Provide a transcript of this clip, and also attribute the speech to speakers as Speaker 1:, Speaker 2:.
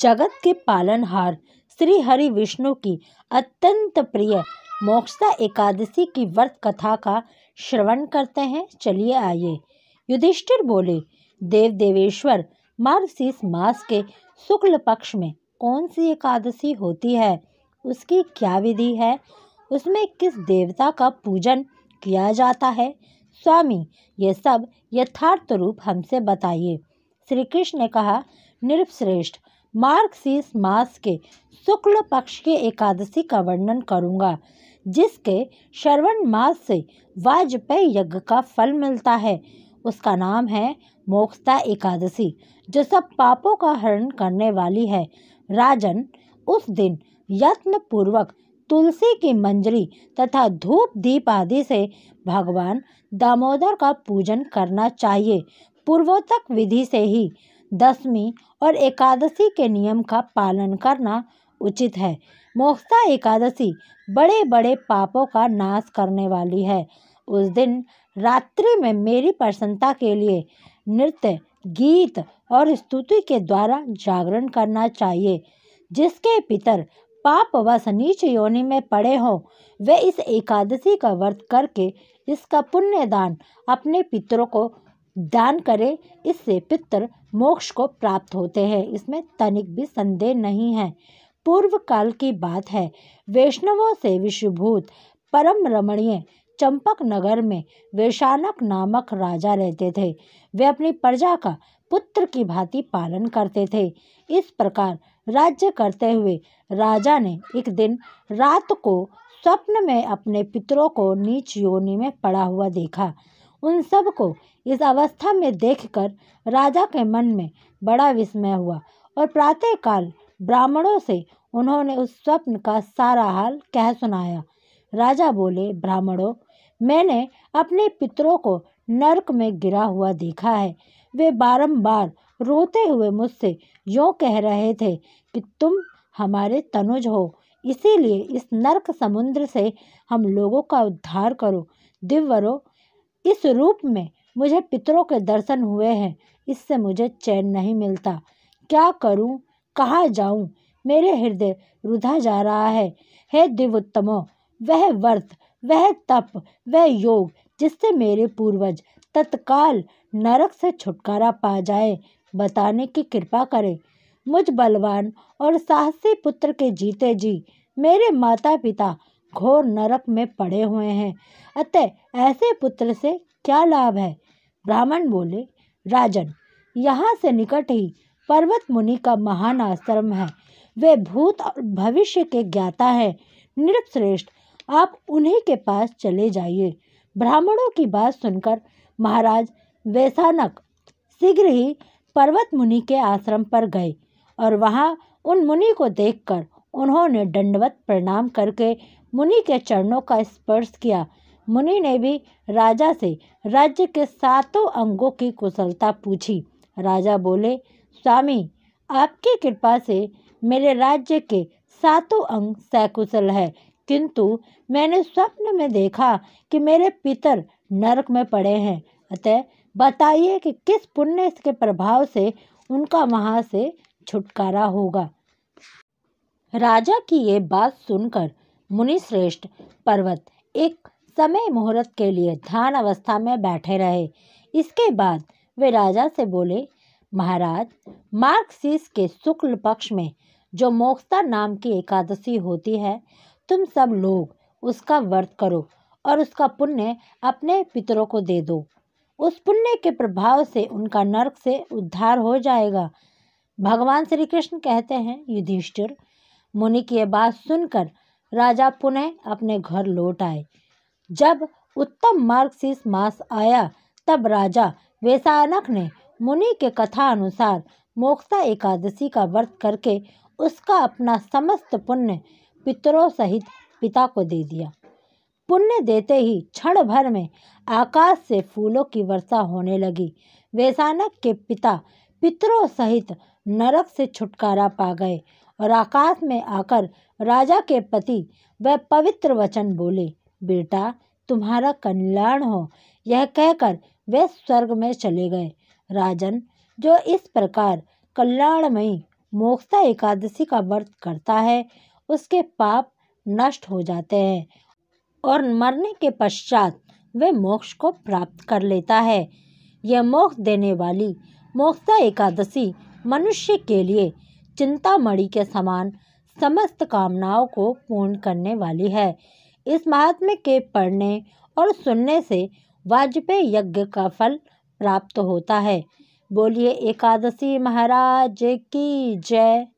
Speaker 1: जगत के पालनहार श्री हरि विष्णु की अत्यंत प्रिय मोक्षता एकादशी की व्रत कथा का श्रवण करते हैं चलिए आइए युधिष्ठिर बोले देव देवेश्वर मार्गशीर्ष मास के शुक्ल पक्ष में कौन सी एकादशी होती है उसकी क्या विधि है उसमें किस देवता का पूजन किया जाता है स्वामी ये सब यथार्थ रूप हमसे बताइए श्री कृष्ण ने कहा नृपश्रेष्ठ मार्गशीर्ष मास के शुक्ल पक्ष के एकादशी का वर्णन करूँगा जिसके श्रवण मास से वाजपेयी यज्ञ का फल मिलता है उसका नाम है मोक्षता एकादशी जो सब पापों का हरण करने वाली है राजन उस दिन यत्न पूर्वक तुलसी की मंजरी तथा धूप दीप आदि से भगवान दामोदर का पूजन करना चाहिए पूर्वोत्तक विधि से ही दसवीं और एकादशी के नियम का पालन करना उचित है मोक्षा एकादशी बड़े बड़े पापों का नाश करने वाली है उस दिन रात्रि में मेरी प्रसन्नता के लिए नृत्य गीत और स्तुति के द्वारा जागरण करना चाहिए जिसके पितर पाप व नीच योनि में पड़े हों वे इस एकादशी का व्रत करके इसका पुण्य दान अपने पितरों को दान करें इससे पितर मोक्ष को प्राप्त होते हैं इसमें तनिक भी संदेह नहीं है पूर्व काल की बात है वैष्णवों से विश्वभूत परम रमणीय चंपक नगर में वैशानक नामक राजा रहते थे वे अपनी प्रजा का पुत्र की भांति पालन करते थे इस प्रकार राज्य करते हुए राजा ने एक दिन रात को स्वप्न में अपने पितरों को नीच योनि में पड़ा हुआ देखा उन सब को इस अवस्था में देखकर राजा के मन में बड़ा विस्मय हुआ और प्रातःकाल ब्राह्मणों से उन्होंने उस स्वप्न का सारा हाल कह सुनाया राजा बोले ब्राह्मणों मैंने अपने पितरों को नरक में गिरा हुआ देखा है वे बारंबार रोते हुए मुझसे यों कह रहे थे कि तुम हमारे तनुज हो इसीलिए इस नरक समुद्र से हम लोगों का उद्धार करो दिववरों इस रूप में मुझे पितरों के दर्शन हुए हैं इससे मुझे चैन नहीं मिलता क्या करूं कहाँ जाऊं मेरे हृदय रुधा जा रहा है हे दिवोत्तमो वह व्रत वह तप वह योग जिससे मेरे पूर्वज तत्काल नरक से छुटकारा पा जाए बताने की कृपा करें मुझ बलवान और साहसी पुत्र के जीते जी मेरे माता पिता घोर नरक में पड़े हुए हैं अतः ऐसे पुत्र से क्या लाभ है ब्राह्मण बोले राजन यहाँ से निकट ही पर्वत मुनि का महान आश्रम है वे भूत और भविष्य के ज्ञाता हैं नृपश्रेष्ठ आप उन्हीं के पास चले जाइए ब्राह्मणों की बात सुनकर महाराज वैसानक शीघ्र ही पर्वत मुनि के आश्रम पर गए और वहाँ उन मुनि को देखकर उन्होंने दंडवत प्रणाम करके मुनि के चरणों का स्पर्श किया मुनि ने भी राजा से राज्य के सातों अंगों की कुशलता पूछी राजा बोले स्वामी आपकी कृपा से मेरे राज्य के सातों अंग सकुशल है किंतु मैंने स्वप्न में देखा कि मेरे पितर नरक में पड़े हैं अतः बताइए कि किस पुण्य के प्रभाव से उनका वहाँ से छुटकारा होगा राजा की ये बात सुनकर मुनिश्रेष्ठ पर्वत एक समय मुहूर्त के लिए ध्यान अवस्था में बैठे रहे इसके बाद वे राजा से बोले महाराज मार्क्सिस के शुक्ल पक्ष में जो मोक्ता नाम की एकादशी होती है तुम सब लोग उसका व्रत करो और उसका पुण्य अपने पितरों को दे दो उस पुण्य के प्रभाव से उनका नरक से उद्धार हो जाएगा भगवान श्री कृष्ण कहते हैं युधिष्ठिर मुनि की यह बात सुनकर राजा पुनः अपने घर लौट आए जब उत्तम मार्ग मास आया तब राजा वैसानक ने मुनि के कथा अनुसार मोक्षा एकादशी का व्रत करके उसका अपना समस्त पुण्य पितरों सहित पिता को दे दिया पुण्य देते ही क्षण भर में आकाश से फूलों की वर्षा होने लगी वैसानक के पिता पितरों सहित नरक से छुटकारा पा गए और आकाश में आकर राजा के पति वह पवित्र वचन बोले बेटा तुम्हारा कल्याण हो यह कहकर वे स्वर्ग में चले गए राजन जो इस प्रकार कल्याणमयी मोक्षता एकादशी का व्रत करता है उसके पाप नष्ट हो जाते हैं और मरने के पश्चात वे मोक्ष को प्राप्त कर लेता है यह मोक्ष देने वाली मोक्षा एकादशी मनुष्य के लिए चिंतामणि के समान समस्त कामनाओं को पूर्ण करने वाली है इस महात्म्य के पढ़ने और सुनने से वाजपेय यज्ञ का फल प्राप्त होता है बोलिए एकादशी महाराज की जय